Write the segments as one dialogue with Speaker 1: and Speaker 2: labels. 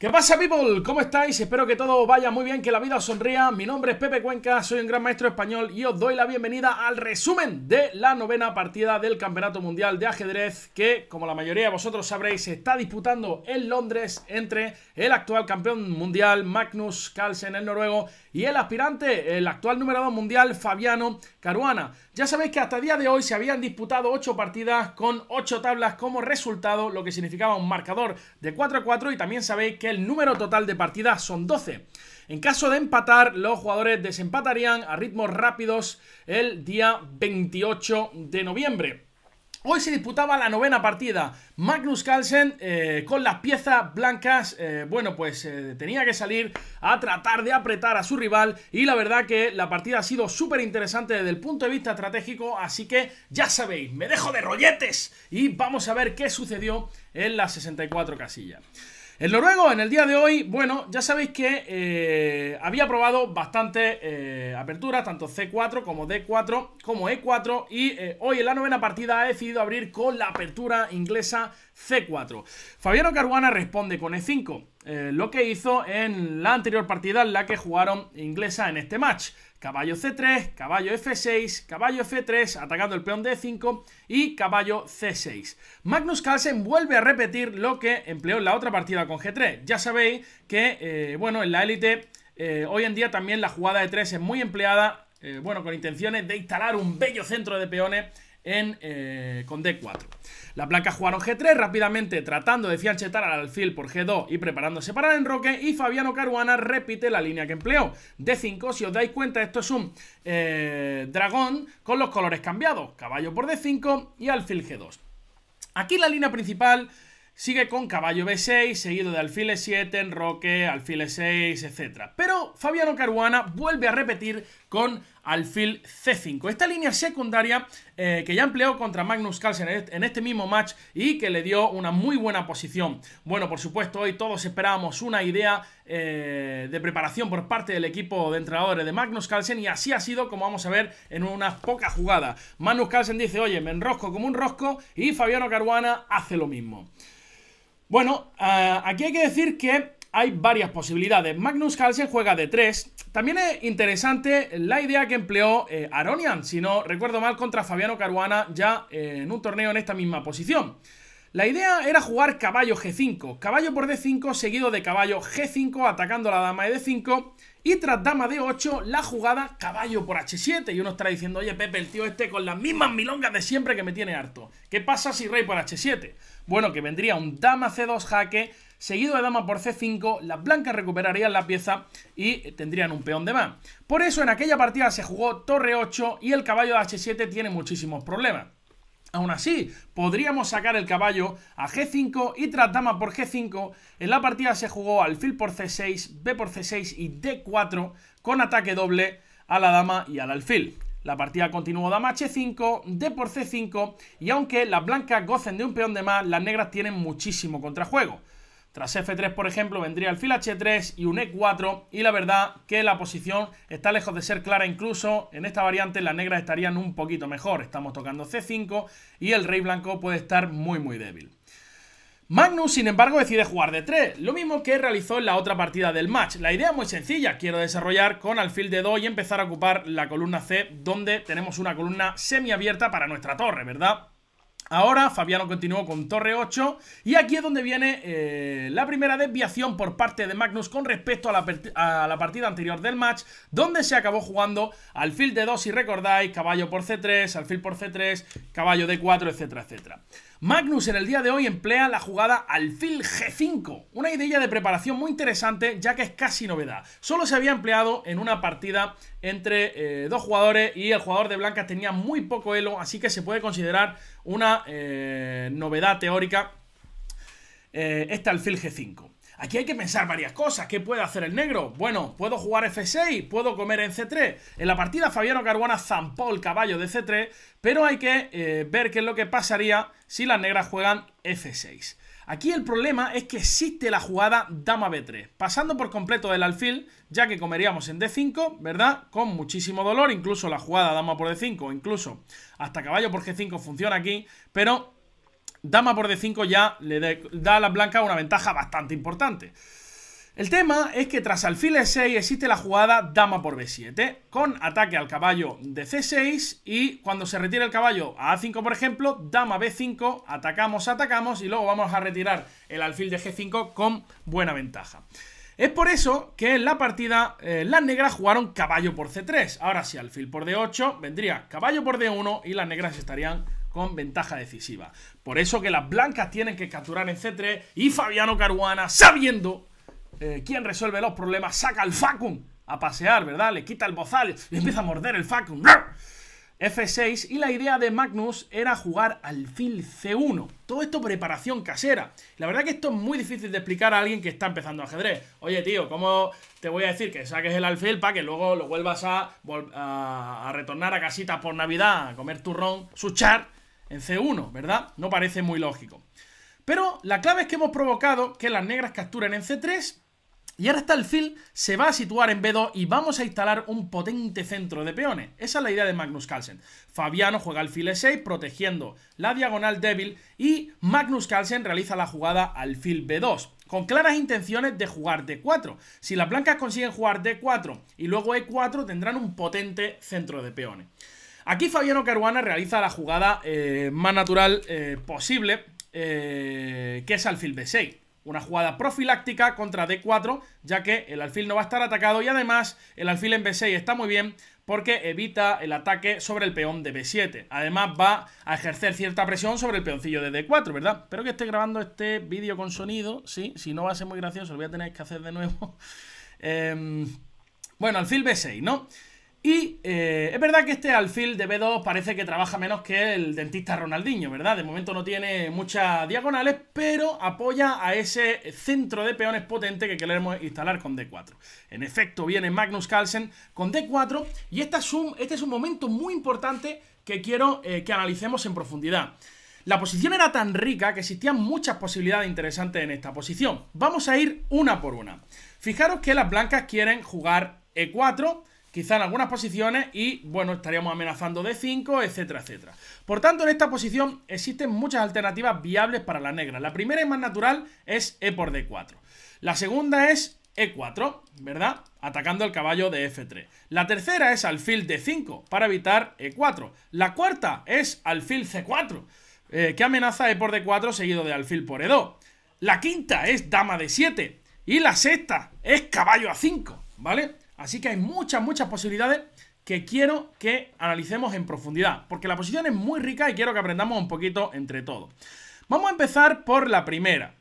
Speaker 1: ¿Qué pasa, people? ¿Cómo estáis? Espero que todo vaya muy bien, que la vida os sonría. Mi nombre es Pepe Cuenca, soy un gran maestro español y os doy la bienvenida al resumen de la novena partida del Campeonato Mundial de Ajedrez que, como la mayoría de vosotros sabréis, se está disputando en Londres entre el actual campeón mundial Magnus Carlsen, el noruego, y el aspirante, el actual número 2 mundial Fabiano Caruana. Ya sabéis que hasta el día de hoy se habían disputado 8 partidas con 8 tablas como resultado, lo que significaba un marcador de 4 a 4 y también sabéis que el número total de partidas son 12. En caso de empatar, los jugadores desempatarían a ritmos rápidos el día 28 de noviembre. Hoy se disputaba la novena partida. Magnus Carlsen eh, con las piezas blancas, eh, bueno, pues eh, tenía que salir a tratar de apretar a su rival y la verdad que la partida ha sido súper interesante desde el punto de vista estratégico, así que ya sabéis, me dejo de rolletes y vamos a ver qué sucedió en las 64 casillas. El noruego en el día de hoy, bueno, ya sabéis que eh, había probado bastantes eh, aperturas, tanto C4 como D4 como E4 y eh, hoy en la novena partida ha decidido abrir con la apertura inglesa C4. Fabiano Caruana responde con E5, eh, lo que hizo en la anterior partida en la que jugaron inglesa en este match. Caballo C3, caballo F6, caballo F3, atacando el peón D5 y caballo C6. Magnus Carlsen vuelve a repetir lo que empleó en la otra partida con G3. Ya sabéis que, eh, bueno, en la élite eh, hoy en día también la jugada de 3 es muy empleada, bueno, con intenciones de instalar un bello centro de peones eh, con D4. La placa jugaron G3 rápidamente tratando de fianchetar al alfil por G2 y preparándose para el enroque y Fabiano Caruana repite la línea que empleó. D5, si os dais cuenta, esto es un eh, dragón con los colores cambiados, caballo por D5 y alfil G2. Aquí la línea principal sigue con caballo B6, seguido de alfil E7, enroque, alfil E6, etc. Pero Fabiano Caruana vuelve a repetir con alfil C5. Esta línea secundaria eh, que ya empleó contra Magnus Carlsen en este mismo match y que le dio una muy buena posición. Bueno, por supuesto, hoy todos esperábamos una idea eh, de preparación por parte del equipo de entrenadores de Magnus Carlsen y así ha sido como vamos a ver en unas pocas jugadas. Magnus Carlsen dice, oye, me enrosco como un rosco y Fabiano Caruana hace lo mismo. Bueno, eh, aquí hay que decir que hay varias posibilidades. Magnus Carlsen juega de 3. También es interesante la idea que empleó eh, Aronian, si no recuerdo mal, contra Fabiano Caruana ya eh, en un torneo en esta misma posición. La idea era jugar caballo G5, caballo por D5 seguido de caballo G5 atacando a la dama de D5 y tras dama D8 la jugada caballo por H7 y uno estará diciendo, oye Pepe, el tío este con las mismas milongas de siempre que me tiene harto. ¿Qué pasa si rey por H7? Bueno, que vendría un dama C2 jaque seguido de dama por c5, las blancas recuperarían la pieza y tendrían un peón de más. Por eso en aquella partida se jugó torre 8 y el caballo de h7 tiene muchísimos problemas. Aún así, podríamos sacar el caballo a g5 y tras dama por g5. En la partida se jugó alfil por c6, b por c6 y d4 con ataque doble a la dama y al alfil. La partida continuó dama h5, d por c5 y aunque las blancas gocen de un peón de más, las negras tienen muchísimo contrajuego. Tras F3, por ejemplo, vendría el fil H3 y un E4 y la verdad que la posición está lejos de ser clara incluso. En esta variante las negras estarían un poquito mejor. Estamos tocando C5 y el rey blanco puede estar muy muy débil. Magnus, sin embargo, decide jugar de 3, lo mismo que realizó en la otra partida del match. La idea es muy sencilla, quiero desarrollar con alfil de 2 y empezar a ocupar la columna C, donde tenemos una columna semiabierta para nuestra torre, ¿verdad? Ahora Fabiano continuó con torre 8 y aquí es donde viene eh, la primera desviación por parte de Magnus con respecto a la, partida anterior del match donde se acabó jugando alfil de 2 si recordáis, caballo por C3, alfil por C3, caballo de 4 etcétera, etcétera. Magnus en el día de hoy emplea la jugada alfil G5, una idea de preparación muy interesante ya que es casi novedad. Solo se había empleado en una partida entre eh, dos jugadores y el jugador de blancas tenía muy poco elo, así que se puede considerar una eh, novedad teórica esta eh, este alfil G5. Aquí hay que pensar varias cosas. ¿Qué puede hacer el negro? Bueno, puedo jugar F6, puedo comer en C3. En la partida Fabiano Caruana zampó el caballo de C3, pero hay que eh, ver qué es lo que pasaría si las negras juegan F6. Aquí el problema es que existe la jugada dama B3, pasando por completo del alfil, ya que comeríamos en D5, ¿verdad? Con muchísimo dolor, incluso la jugada dama por D5, incluso hasta caballo por G5 funciona aquí, pero dama por d5 ya le da a las blancas una ventaja bastante importante. El tema es que tras alfil e6 existe la jugada dama por b7, con ataque al caballo de c6 y cuando se retira el caballo a a5 por ejemplo, dama b5, atacamos, atacamos y luego vamos a retirar el alfil de g5 con buena ventaja. Es por eso que en la partida eh, las negras jugaron caballo por c3, ahora si alfil por d8 vendría caballo por d1 y las negras estarían con ventaja decisiva. Por eso que las blancas tienen que capturar en C3 y Fabiano Caruana, sabiendo eh, quién resuelve los problemas, saca al Facum a pasear, ¿verdad? Le quita el bozal y empieza a morder el Facum. F6 y la idea de Magnus era jugar alfil C1. Todo esto preparación casera. La verdad que esto es muy difícil de explicar a alguien que está empezando a ajedrez. Oye, tío, ¿cómo te voy a decir que saques el alfil para que luego lo vuelvas a, a, retornar a casita por Navidad, a comer turrón, suchar en C1, ¿verdad? No parece muy lógico. Pero la clave es que hemos provocado que las negras capturen en C3 y ahora está el fil se va a situar en B2 y vamos a instalar un potente centro de peones. Esa es la idea de Magnus Carlsen. Fabiano juega al fil E6 protegiendo la diagonal débil y Magnus Carlsen realiza la jugada al fil B2 con claras intenciones de jugar D4. Si las blancas consiguen jugar D4 y luego E4 tendrán un potente centro de peones. Aquí Fabiano Caruana realiza la jugada eh, más natural eh, posible, eh, que es alfil B6. Una jugada profiláctica contra D4, ya que el alfil no va a estar atacado y además el alfil en B6 está muy bien porque evita el ataque sobre el peón de B7. Además va a ejercer cierta presión sobre el peoncillo de D4, ¿verdad? Espero que esté grabando este vídeo con sonido, sí, si no va a ser muy gracioso lo voy a tener que hacer de nuevo. Em, bueno, alfil B6, ¿no? Y eh, es verdad que este alfil de B2 parece que trabaja menos que el dentista Ronaldinho, ¿verdad? De momento no tiene muchas diagonales, pero apoya a ese centro de peones potente que queremos instalar con D4. En efecto, viene Magnus Carlsen con D4 y este, este es un, momento muy importante que quiero eh, que analicemos en profundidad. La posición era tan rica que existían muchas posibilidades interesantes en esta posición. Vamos a ir una por una. Fijaros que las blancas quieren jugar E4, quizá en algunas posiciones y, bueno, estaríamos amenazando de 5, etcétera, etcétera. Por tanto, en esta posición existen muchas alternativas viables para la negra. La primera y más natural es E por D4. La segunda es E4, ¿verdad? Atacando el caballo de F3. La tercera es alfil D5 para evitar E4. La cuarta es alfil C4, eh, que amenaza E por D4 seguido de alfil por E2. La quinta es dama D7 y la sexta es caballo A5, ¿vale? Así que hay muchas, muchas posibilidades que quiero que analicemos en profundidad, porque la posición es muy rica y quiero que aprendamos un poquito entre todos. Vamos a empezar por la primera,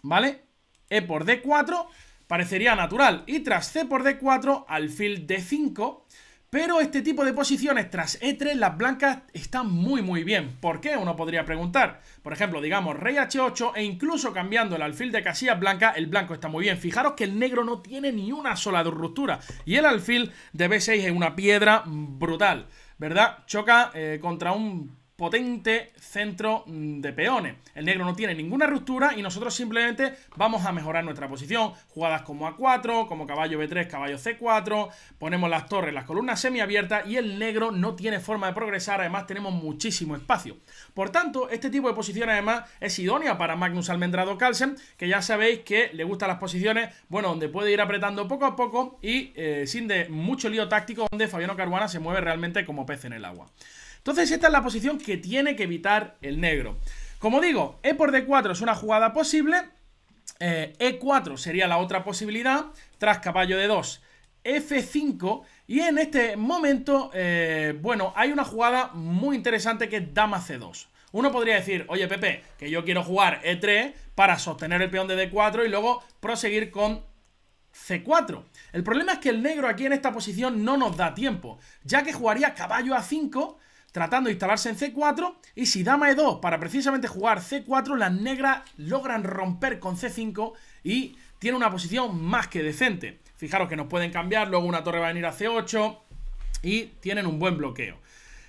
Speaker 1: ¿vale? E por D4 parecería natural y tras C por D4, alfil D5, pero este tipo de posiciones tras E3, las blancas están muy muy bien. ¿Por qué? Uno podría preguntar. Por ejemplo, digamos rey H8 e incluso cambiando el alfil de casillas blanca, el blanco está muy bien. Fijaros que el negro no tiene ni una sola ruptura. Y el alfil de B6 es una piedra brutal. ¿Verdad? Choca eh, contra un potente centro mm, de peones. El negro no tiene ninguna ruptura y nosotros simplemente vamos a mejorar nuestra posición. Jugadas como A4, como caballo B3, caballo C4, ponemos las torres, las columnas semiabiertas y el negro no tiene forma de progresar, además tenemos muchísimo espacio. Por tanto, este tipo de posición además es idónea para Magnus Almendrado Carlsen, que ya sabéis que le gustan las posiciones, bueno, donde puede ir apretando poco a poco y eh, sin de mucho lío táctico, donde Fabiano Caruana se mueve realmente como pez en el agua. Entonces esta es la posición que tiene que evitar el negro. Como digo, E por D4 es una jugada posible, E4 eh, e sería la otra posibilidad, tras caballo d 2 F5 y en este momento, eh, bueno, hay una jugada muy interesante que es dama C2. Uno podría decir, oye Pepe, que yo quiero jugar E3 para sostener el peón de D4 y luego proseguir con C4. El problema es que el negro aquí en esta posición no nos da tiempo, ya que jugaría caballo A5 tratando de instalarse en C4 y si dama E2 para precisamente jugar C4, las negras logran romper con C5 y tiene una posición más que decente. Fijaros que nos pueden cambiar, luego una torre va a venir a C8 y tienen un buen bloqueo.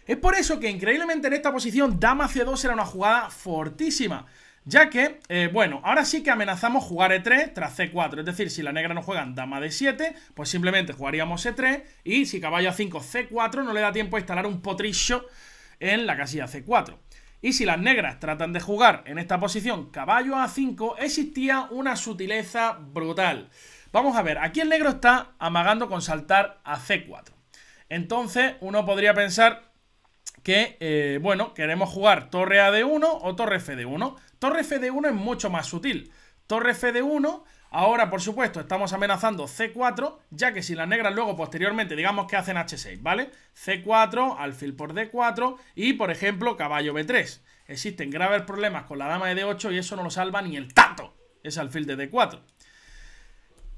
Speaker 1: Es por eso que increíblemente en esta posición dama C2 era una jugada fortísima. Ya que, eh, bueno, ahora sí que amenazamos jugar E3 tras C4. Es decir, si la negra no juegan dama de 7, pues simplemente jugaríamos E3. Y si caballo a 5 C4, no le da tiempo a instalar un potrillo en la casilla C4. Y si las negras tratan de jugar en esta posición caballo a 5, existía una sutileza brutal. Vamos a ver, aquí el negro está amagando con saltar a C4. Entonces uno podría pensar, que, eh, bueno, queremos jugar torre A de 1 o torre F de 1. Torre F de 1 es mucho más sutil. Torre F de 1, ahora por supuesto estamos amenazando C4, ya que si las negras luego posteriormente digamos que hacen H6, ¿vale? C4, alfil por D4 y por ejemplo caballo B3. Existen graves problemas con la dama de D8 y eso no lo salva ni el tato, es alfil de D4.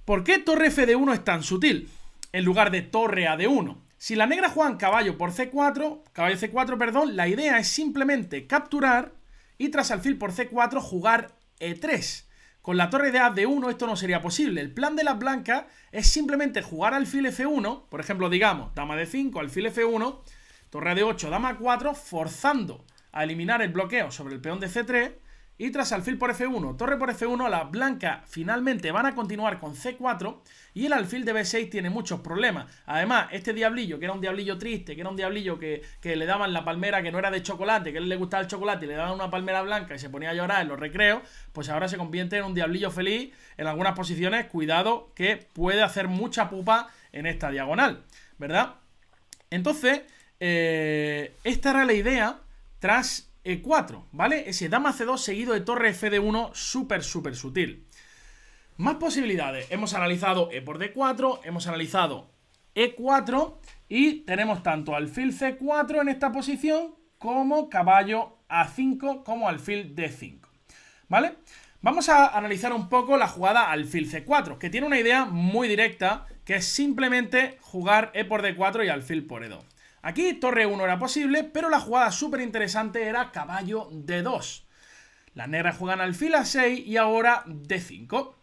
Speaker 1: ¿Por qué torre F de 1 es tan sutil? En lugar de torre ad 1. Si la negra juega caballo por C4, caballo C4, perdón, la idea es simplemente capturar y tras alfil por C4 jugar E3. Con la torre de A de 1 esto no sería posible. El plan de las blancas es simplemente jugar alfil F1, por ejemplo, digamos, dama de 5, alfil F1, torre de 8, dama 4, forzando a eliminar el bloqueo sobre el peón de C3 y tras alfil por F1, torre por F1, las blancas finalmente van a continuar con C4 y el alfil de B6 tiene muchos problemas. Además, este diablillo, que era un diablillo triste, que era un diablillo que, le daban la palmera que no era de chocolate, que a él le gustaba el chocolate y le daban una palmera blanca y se ponía a llorar en los recreos, pues ahora se convierte en un diablillo feliz en algunas posiciones. Cuidado que puede hacer mucha pupa en esta diagonal, ¿verdad? Entonces, eh, esta era la idea tras e4, ¿vale? Ese dama C2 seguido de torre Fd1, súper, súper sutil. Más posibilidades. Hemos analizado E por D4, hemos analizado E4 y tenemos tanto alfil C4 en esta posición como caballo A5 como alfil D5, ¿vale? Vamos a analizar un poco la jugada alfil C4, que tiene una idea muy directa, que es simplemente jugar E por D4 y alfil por E2. Aquí torre 1 era posible, pero la jugada súper interesante era caballo D2. Las negras juegan alfil A6 y ahora D5.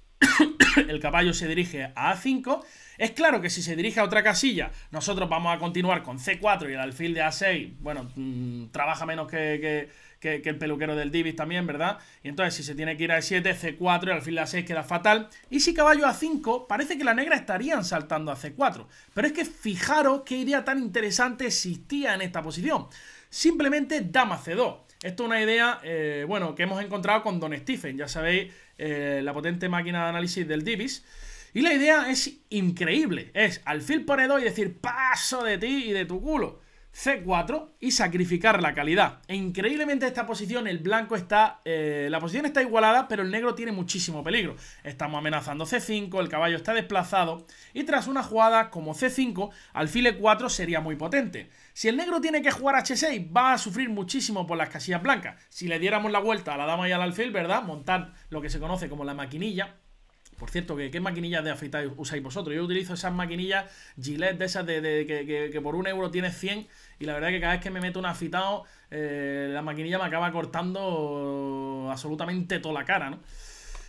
Speaker 1: el caballo se dirige a A5. Es claro que si se dirige a otra casilla, nosotros vamos a continuar con C4 y el alfil de A6, bueno, mm, trabaja menos que que, el peluquero del Divis también, ¿verdad? Y entonces, si se tiene que ir a 7 C4 y al fin la 6 queda fatal. Y si caballo a 5, parece que la negra estarían saltando a C4. Pero es que fijaros qué idea tan interesante existía en esta posición. Simplemente dama C2. Esto es una idea, eh, bueno, que hemos encontrado con Don Stephen, ya sabéis, eh, la potente máquina de análisis del Divis. Y la idea es increíble, es alfil e 2 y decir paso de ti y de tu culo. C4 y sacrificar la calidad. E increíblemente esta posición, el blanco está... Eh, la posición está igualada, pero el negro tiene muchísimo peligro. Estamos amenazando C5, el caballo está desplazado y tras una jugada como C5, alfil E4 sería muy potente. Si el negro tiene que jugar H6, va a sufrir muchísimo por las casillas blancas. Si le diéramos la vuelta a la dama y al alfil, ¿verdad? Montar lo que se conoce como la maquinilla, por cierto, ¿qué, qué maquinillas de afeitar usáis vosotros? Yo utilizo esas maquinillas Gillette de esas de, que, por un euro tiene 100 y la verdad es que cada vez que me meto un afeitado, eh, la maquinilla me acaba cortando absolutamente toda la cara, ¿no?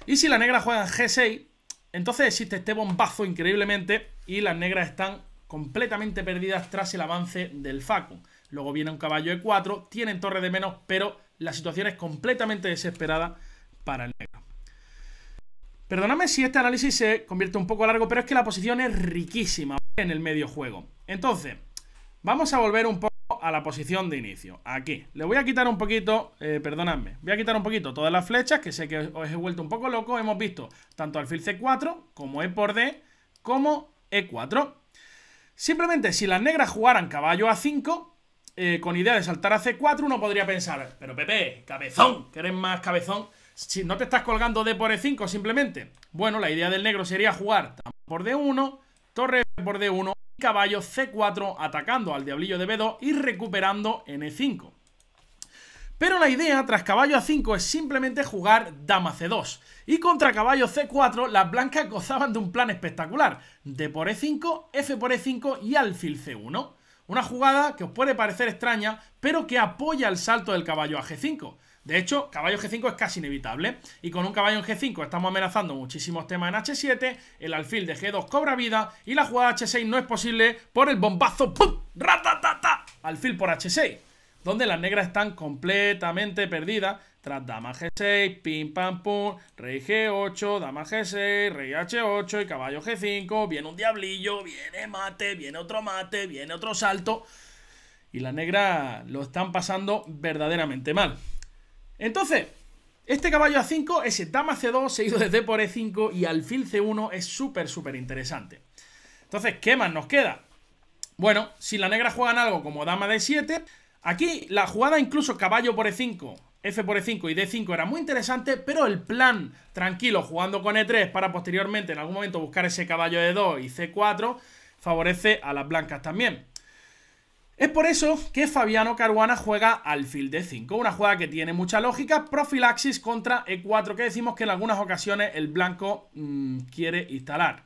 Speaker 1: Y si la negra juega G6, entonces existe este bombazo increíblemente y las negras están completamente perdidas tras el avance del Facu. Luego viene un caballo E4, tienen torre de menos, pero la situación es completamente desesperada para el negro. Perdóname si este análisis se convierte un poco largo, pero es que la posición es riquísima en el medio juego. Entonces, vamos a volver un poco a la posición de inicio. Aquí. Le voy a quitar un poquito, eh, perdonadme, voy a quitar un poquito todas las flechas, que sé que os he vuelto un poco loco. Hemos visto tanto alfil C4, como E por D, como E4. Simplemente, si las negras jugaran caballo A5, eh, con idea de saltar a C4, uno podría pensar, pero Pepe, cabezón, que más cabezón si no te estás colgando D por E5 simplemente. Bueno, la idea del negro sería jugar por D1, torre por D1, y caballo C4 atacando al diablillo de B2 y recuperando en E5. Pero la idea tras caballo A5 es simplemente jugar dama C2. Y contra caballo C4 las blancas gozaban de un plan espectacular. D por E5, F por E5 y alfil C1. Una jugada que os puede parecer extraña, pero que apoya el salto del caballo a G5. De hecho, caballo G5 es casi inevitable. Y con un caballo en G5 estamos amenazando muchísimos temas en H7. El alfil de G2 cobra vida. Y la jugada H6 no es posible por el bombazo. ¡Pum! ¡Ratatata! Alfil por H6. Donde las negras están completamente perdidas. Tras dama G6, pim pam pum, rey G8, dama G6, rey H8 y caballo G5. Viene un diablillo, viene mate, viene otro mate, viene otro salto. Y las negras lo están pasando verdaderamente mal. Entonces, este caballo A5 ese dama C2 seguido de D por E5 y alfil C1 es súper, súper interesante. Entonces, ¿qué más nos queda? Bueno, si la negra juegan algo como dama D7, aquí la jugada incluso caballo por E5, F por E5 y D5 era muy interesante, pero el plan tranquilo jugando con E3 para posteriormente en algún momento buscar ese caballo de 2 y C4 favorece a las blancas también. Es por eso que Fabiano Caruana juega alfil de 5 una jugada que tiene mucha lógica, profilaxis contra E4, que decimos que en algunas ocasiones el blanco mm, quiere instalar.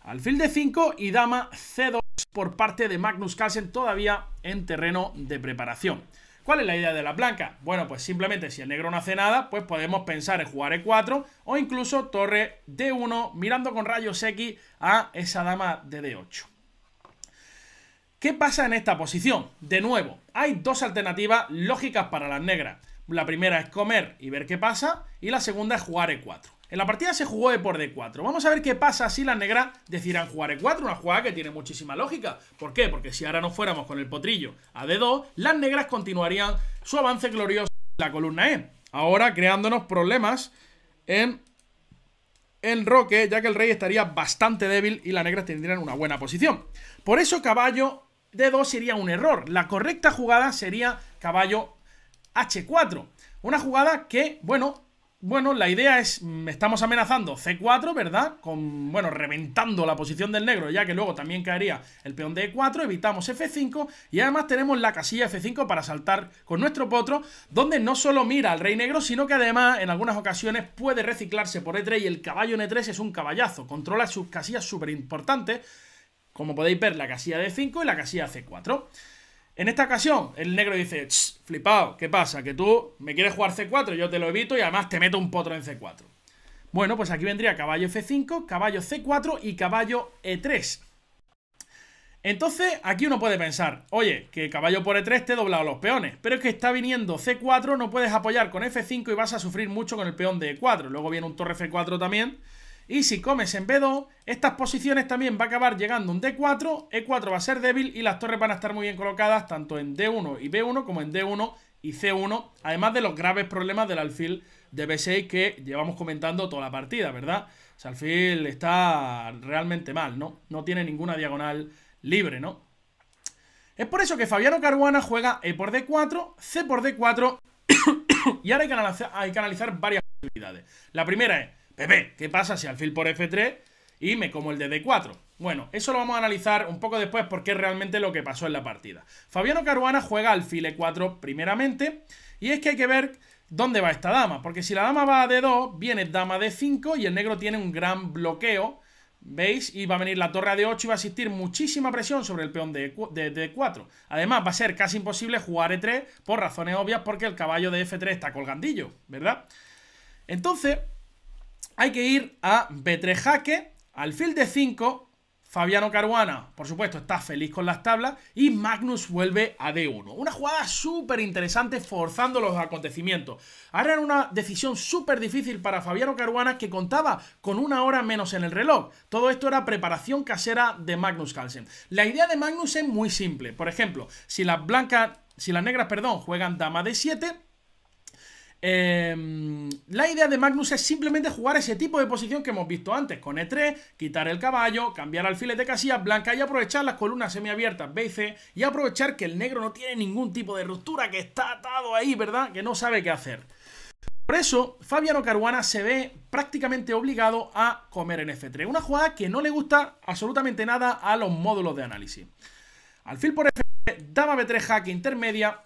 Speaker 1: Alfil de 5 y dama C2 por parte de Magnus Carlsen todavía en terreno de preparación. ¿Cuál es la idea de la blanca? Bueno, pues simplemente si el negro no hace nada, pues podemos pensar en jugar E4 o incluso torre D1 mirando con rayos X a esa dama de D8. ¿Qué pasa en esta posición? De nuevo, hay dos alternativas lógicas para las negras. La primera es comer y ver qué pasa, y la segunda es jugar E4. En la partida se jugó E por D4. Vamos a ver qué pasa si las negras decidieran jugar E4, una jugada que tiene muchísima lógica. ¿Por qué? Porque si ahora no fuéramos con el potrillo a D2, las negras continuarían su avance glorioso en la columna E. Ahora creándonos problemas en, en Roque, ya que el rey estaría bastante débil y las negras tendrían una buena posición. Por eso caballo D2 sería un error. La correcta jugada sería caballo H4. Una jugada que, bueno, bueno, la idea es, mm, estamos amenazando C4, ¿verdad? Con, bueno, reventando la posición del negro, ya que luego también caería el peón de E4, evitamos F5 y además tenemos la casilla F5 para saltar con nuestro potro, donde no solo mira al rey negro, sino que además en algunas ocasiones puede reciclarse por E3 y el caballo en E3 es un caballazo, controla sus casillas súper importantes como podéis ver, la casilla D5 y la casilla C4. En esta ocasión, el negro dice, flipado, ¿qué pasa? Que tú me quieres jugar C4, yo te lo evito y además te meto un potro en C4. Bueno, pues aquí vendría caballo F5, caballo C4 y caballo E3. Entonces, aquí uno puede pensar, oye, que caballo por E3 te he doblado los peones, pero es que está viniendo C4, no puedes apoyar con F5 y vas a sufrir mucho con el peón de E4. Luego viene un torre F4 también, y si comes en B2, estas posiciones también va a acabar llegando un D4, E4 va a ser débil y las torres van a estar muy bien colocadas tanto en D1 y B1 como en D1 y C1, además de los graves problemas del alfil de B6 que llevamos comentando toda la partida, ¿verdad? O alfil está realmente mal, ¿no? No tiene ninguna diagonal libre, ¿no? Es por eso que Fabiano Caruana juega E por D4, C por D4 y ahora que hay que analizar varias posibilidades. La primera es ¿qué pasa si alfil por F3 y me como el de D4? Bueno, eso lo vamos a analizar un poco después porque es realmente lo que pasó en la partida. Fabiano Caruana juega alfil E4 primeramente y es que hay que ver dónde va esta dama, porque si la dama va a D2, viene dama D5 y el negro tiene un gran bloqueo ¿Veis? Y va a venir la torre de 8 y va a existir muchísima presión sobre el peón de, d 4 Además, va a ser casi imposible jugar E3 por razones obvias porque el caballo de F3 está colgandillo, ¿verdad? Entonces, hay que ir a Betrejaque, Field de 5, Fabiano Caruana, por supuesto, está feliz con las tablas y Magnus vuelve a D1. Una jugada súper interesante forzando los acontecimientos. Ahora era una decisión súper difícil para Fabiano Caruana que contaba con una hora menos en el reloj. Todo esto era preparación casera de Magnus Carlsen. La idea de Magnus es muy simple. Por ejemplo, si las blancas, si las negras, perdón, juegan dama de 7 Em, la idea de Magnus es simplemente jugar ese tipo de posición que hemos visto antes, con E3, quitar el caballo, cambiar alfiles de casillas blancas y aprovechar las columnas semiabiertas B y C y aprovechar que el negro no tiene ningún tipo de ruptura, que está atado ahí, ¿verdad? Que no sabe qué hacer. Por eso, Fabiano Caruana se ve prácticamente obligado a comer en F3, una jugada que no le gusta absolutamente nada a los módulos de análisis. Alfil por F3, dama B3 jaque intermedia,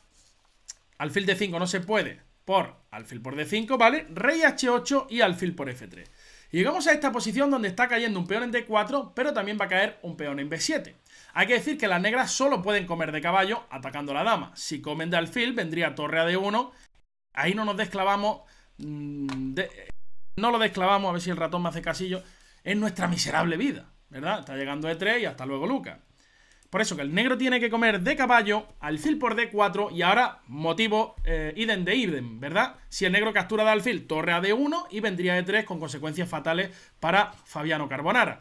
Speaker 1: alfil de 5 no se puede, por alfil por d5, ¿vale? Rey h8 y alfil por f3. llegamos a esta posición donde está cayendo un peón en d4, pero también va a caer un peón en b7. Hay que decir que las negras solo pueden comer de caballo atacando a la dama. Si comen de alfil, vendría torre a d1. Ahí no nos desclavamos... Mm, no lo desclavamos, a ver si el ratón me hace casillo. Es nuestra miserable vida, ¿verdad? Está llegando E3 y hasta luego, Lucas. Por eso que el negro tiene que comer de caballo, alfil por D4 y ahora motivo Iden eh, de idem, ¿verdad? Si el negro captura de alfil, torre a D1 y vendría E3 con consecuencias fatales para Fabiano Carbonara.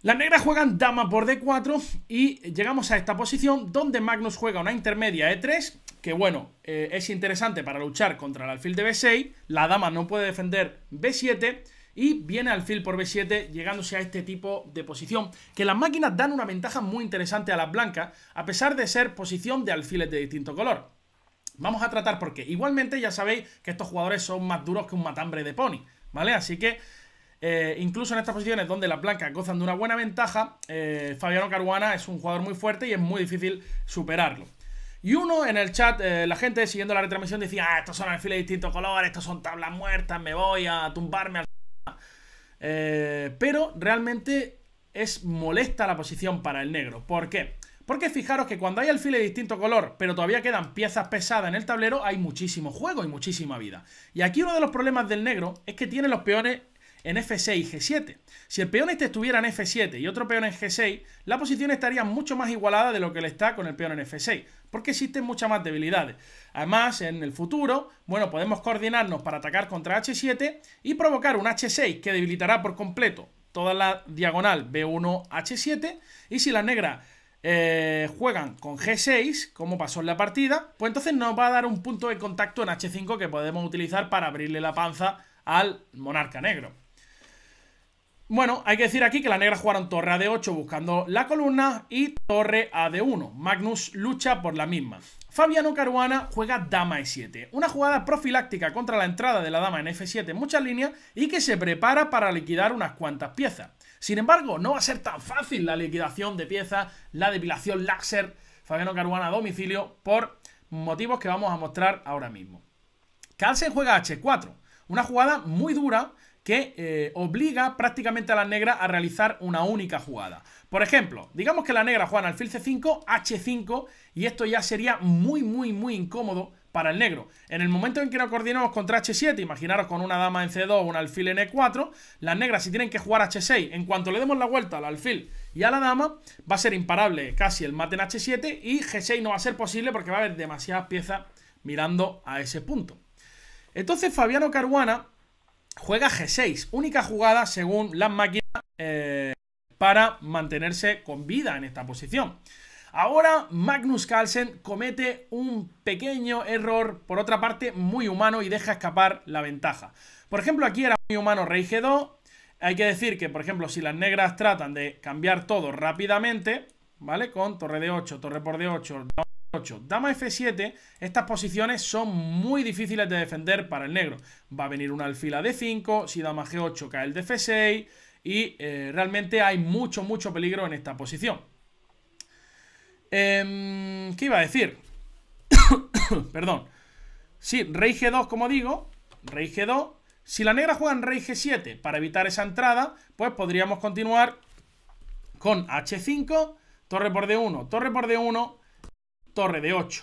Speaker 1: Las negras juegan dama por D4 y llegamos a esta posición donde Magnus juega una intermedia E3, que bueno, eh, es interesante para luchar contra el alfil de B6, la dama no puede defender B7 y viene alfil por B7 llegándose a este tipo de posición, que las máquinas dan una ventaja muy interesante a las blancas, a pesar de ser posición de alfiles de distinto color. Vamos a tratar por qué. Igualmente ya sabéis que estos jugadores son más duros que un matambre de pony, ¿vale? Así que eh, incluso en estas posiciones donde las blancas gozan de una buena ventaja, eh, Fabiano Caruana es un jugador muy fuerte y es muy difícil superarlo. Y uno en el chat, eh, la gente siguiendo la retransmisión decía, ah, estos son alfiles de distinto color, estos son tablas muertas, me voy a tumbarme eh, pero realmente es molesta la posición para el negro. ¿Por qué? Porque fijaros que cuando hay alfil de distinto color, pero todavía quedan piezas pesadas en el tablero, hay muchísimo juego y muchísima vida. Y aquí uno de los problemas del negro es que tiene los peones en F6 y G7. Si el peón este estuviera en F7 y otro peón en G6, la posición estaría mucho más igualada de lo que le está con el peón en F6, porque existen muchas más debilidades. Además, en el futuro, bueno, podemos coordinarnos para atacar contra H7 y provocar un H6 que debilitará por completo toda la diagonal B1, H7, y si la negras eh, juegan con G6, como pasó en la partida, pues entonces nos va a dar un punto de contacto en H5 que podemos utilizar para abrirle la panza al monarca negro. Bueno, hay que decir aquí que la negra jugaron torre a d8 buscando la columna y torre a d1. Magnus lucha por la misma. Fabiano Caruana juega dama e7, una jugada profiláctica contra la entrada de la dama en f7 en muchas líneas y que se prepara para liquidar unas cuantas piezas. Sin embargo, no va a ser tan fácil la liquidación de piezas, la depilación láser Fabiano Caruana a domicilio por motivos que vamos a mostrar ahora mismo. Carlsen juega h4, una jugada muy dura que eh, obliga prácticamente a las negra a realizar una única jugada. Por ejemplo, digamos que la negra juega alfil C5, H5, y esto ya sería muy, muy, muy incómodo para el negro. En el momento en que nos coordinamos contra H7, imaginaros con una dama en C2 o un alfil en E4, las negras si tienen que jugar H6, en cuanto le demos la vuelta al alfil y a la dama, va a ser imparable casi el mate en H7 y G6 no va a ser posible porque va a haber demasiadas piezas mirando a ese punto. Entonces Fabiano Caruana juega G6. Única jugada, según las máquinas, eh, para mantenerse con vida en esta posición. Ahora Magnus Carlsen comete un pequeño error, por otra parte muy humano, y deja escapar la ventaja. Por ejemplo, aquí era muy humano rey G2. Hay que decir que, por ejemplo, si las negras tratan de cambiar todo rápidamente, ¿vale? Con torre de 8 torre por de 8 Dama F7, estas posiciones son muy difíciles de defender para el negro. Va a venir una alfila de 5, si dama G8 cae el de F6 y eh, realmente hay mucho, mucho peligro en esta posición. Em, ¿Qué iba a decir? Perdón. Sí, rey G2, como digo, rey G2. Si la negra juega en rey G7 para evitar esa entrada, pues podríamos continuar con H5, torre por D1, torre por D1 torre de 8.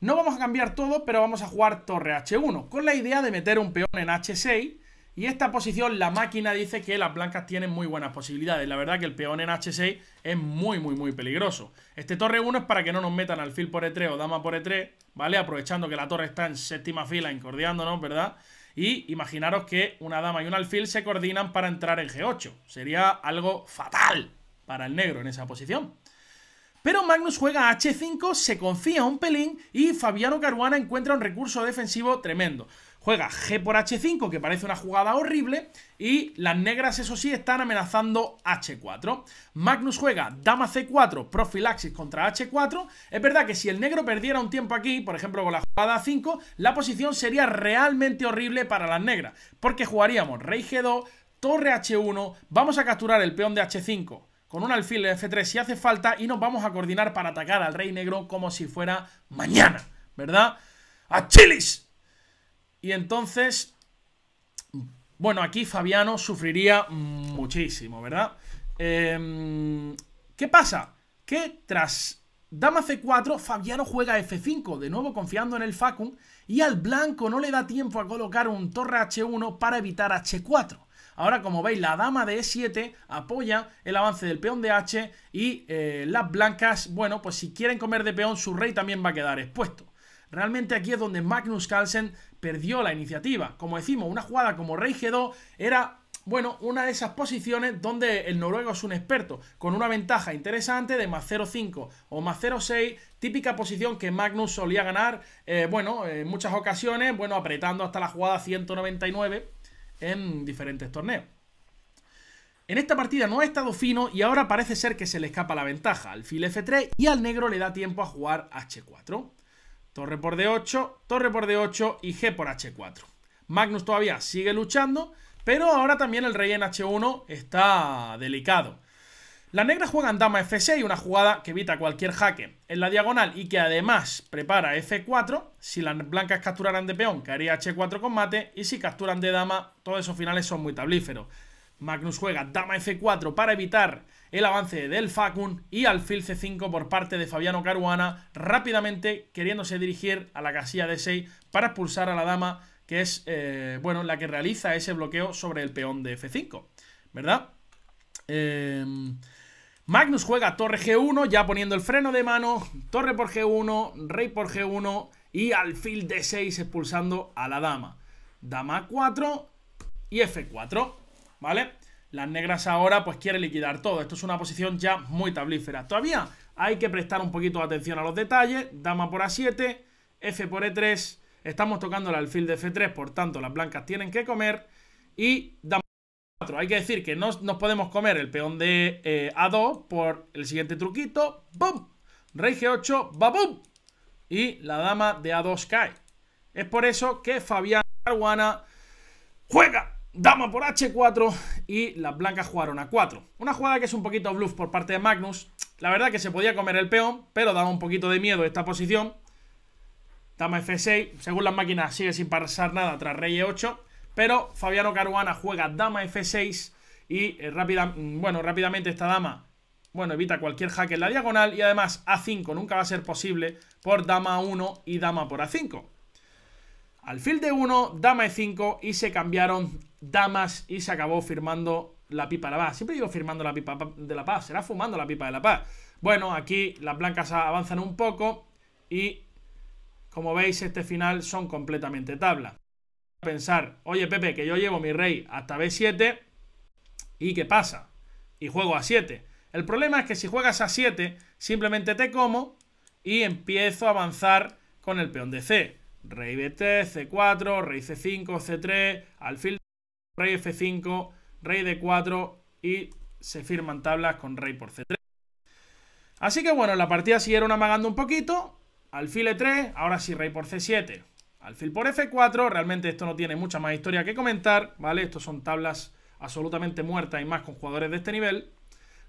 Speaker 1: No vamos a cambiar todo, pero vamos a jugar torre H1, con la idea de meter un peón en H6. Y esta posición, la máquina dice que las blancas tienen muy buenas posibilidades. La verdad que el peón en H6 es muy, muy, muy peligroso. Este torre 1 es para que no nos metan alfil por E3 o dama por E3, ¿vale? Aprovechando que la torre está en séptima fila, encordeándonos, ¿verdad? Y imaginaros que una dama y un alfil se coordinan para entrar en G8. Sería algo fatal para el negro en esa posición. Pero Magnus juega H5, se confía un pelín y Fabiano Caruana encuentra un recurso defensivo tremendo. Juega G por H5, que parece una jugada horrible, y las negras, eso sí, están amenazando H4. Magnus juega Dama C4, profilaxis contra H4. Es verdad que si el negro perdiera un tiempo aquí, por ejemplo con la jugada A5, la posición sería realmente horrible para las negras, porque jugaríamos Rey G2, Torre H1, vamos a capturar el peón de H5 con un alfil F3 si hace falta y nos vamos a coordinar para atacar al rey negro como si fuera mañana, ¿verdad? ¡A Chilis! Y entonces, bueno, aquí Fabiano sufriría muchísimo, ¿verdad? Em, ¿Qué pasa? Que tras dama C4, Fabiano juega F5, de nuevo confiando en el Facun, y al blanco no le da tiempo a colocar un torre H1 para evitar H4. Ahora, como veis, la dama de E7 apoya el avance del peón de H y eh, las blancas, bueno, pues si quieren comer de peón, su rey también va a quedar expuesto. Realmente aquí es donde Magnus Carlsen perdió la iniciativa. Como decimos, una jugada como rey G2 era bueno, una de esas posiciones donde el noruego es un experto, con una ventaja interesante de más 0,5 o más 0,6, típica posición que Magnus solía ganar, eh, bueno, en muchas ocasiones, bueno, apretando hasta la jugada 199 en diferentes torneos. En esta partida no ha estado fino y ahora parece ser que se le escapa la ventaja al F3 y al negro le da tiempo a jugar H4. Torre por D8, torre por D8 y G por H4. Magnus todavía sigue luchando, pero ahora también el rey en H1 está delicado. La negra juega dama f6, una jugada que evita cualquier jaque en la diagonal y que además prepara f4. Si las blancas capturaran de peón, caería h4 con mate y si capturan de dama, todos esos finales son muy tablíferos. Magnus juega dama f4 para evitar el avance del Facun y alfil c5 por parte de Fabiano Caruana, rápidamente queriéndose dirigir a la casilla d6 para expulsar a la dama, que es eh, bueno, la que realiza ese bloqueo sobre el peón de f5, ¿verdad? Eh, Magnus juega torre G1, ya poniendo el freno de mano, torre por G1, rey por G1 y alfil de 6 expulsando a la dama. Dama 4 y F4, ¿vale? Las negras ahora pues quieren liquidar todo, esto es una posición ya muy tablífera. Todavía hay que prestar un poquito de atención a los detalles, dama por A7, F por E3, estamos tocando el alfil de F3, por tanto las blancas tienen que comer y dama hay que decir que no nos podemos comer el peón de eh, A2 por el siguiente truquito. ¡Bum! Rey G8, ¡Bum! Y la dama de A2 cae. Es por eso que Fabián Caruana juega dama por H4 y las blancas jugaron a 4. Una jugada que es un poquito bluff por parte de Magnus. La verdad que se podía comer el peón, pero daba un poquito de miedo esta posición. Dama F6, según las máquinas sigue sin pasar nada tras Rey E8. Pero Fabiano Caruana juega dama F6 y eh, rápida, mm, bueno, rápidamente esta dama bueno, evita cualquier jaque en la diagonal y además A5 nunca va a ser posible por dama 1 y dama por A5. Alfil de 1, dama E5 y se cambiaron damas y se acabó firmando la pipa de la paz. Siempre digo firmando la pipa de la paz, será fumando la pipa de la paz. Bueno, aquí las blancas avanzan un poco y como veis este final son completamente tabla pensar, oye Pepe, que yo llevo mi rey hasta B7 y ¿qué pasa? Y juego a 7. El problema es que si juegas a 7, simplemente te como y empiezo a avanzar con el peón de C. Rey B3, C4, rey C5, C3, alfil, rey F5, rey D4 y se firman tablas con rey por C3. Así que bueno, la partida siguieron amagando un poquito, alfil E3, ahora sí rey por C7. Alfil por F4, realmente esto no tiene mucha más historia que comentar, ¿vale? Estos son tablas absolutamente muertas y más con jugadores de este nivel.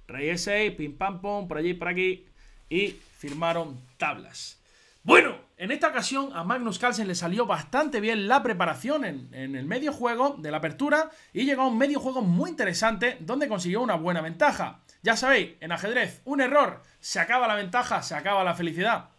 Speaker 1: Rey e pim pam pom, por allí, por aquí. Y firmaron tablas. Bueno, en esta ocasión a Magnus Carlsen le salió bastante bien la preparación en, en, el medio juego de la apertura y llegó a un medio juego muy interesante donde consiguió una buena ventaja. Ya sabéis, en ajedrez, un error, se acaba la ventaja, se acaba la felicidad.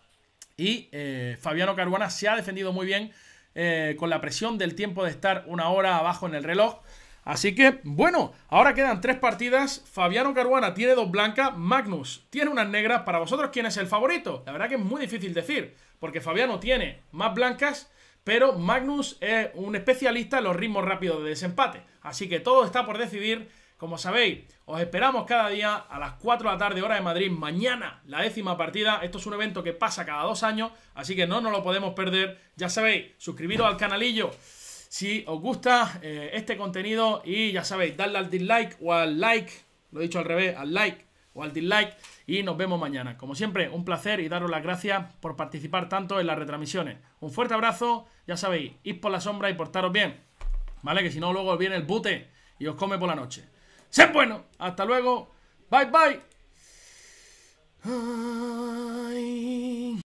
Speaker 1: Y eh, Fabiano Caruana se ha defendido muy bien eh, con la presión del tiempo de estar una hora abajo en el reloj. Así que, bueno, ahora quedan tres partidas. Fabiano Caruana tiene dos blancas, Magnus tiene unas negras. Para vosotros, ¿quién es el favorito? La verdad que es muy difícil decir, porque Fabiano tiene más blancas, pero Magnus es un especialista en los ritmos rápidos de desempate. Así que todo está por decidir como sabéis, os esperamos cada día a las 4 de la tarde, hora de Madrid, mañana, la décima partida. Esto es un evento que pasa cada dos años, así que no nos lo podemos perder. Ya sabéis, suscribiros al canalillo si os gusta eh, este contenido y ya sabéis, darle al dislike o al like, lo he dicho al revés, al like o al dislike y nos vemos mañana. Como siempre, un placer y daros las gracias por participar tanto en las retransmisiones. Un fuerte abrazo, ya sabéis, id por la sombra y portaros bien, ¿vale? Que si no luego viene el bute y os come por la noche. Sé bueno. Hasta luego. Bye bye.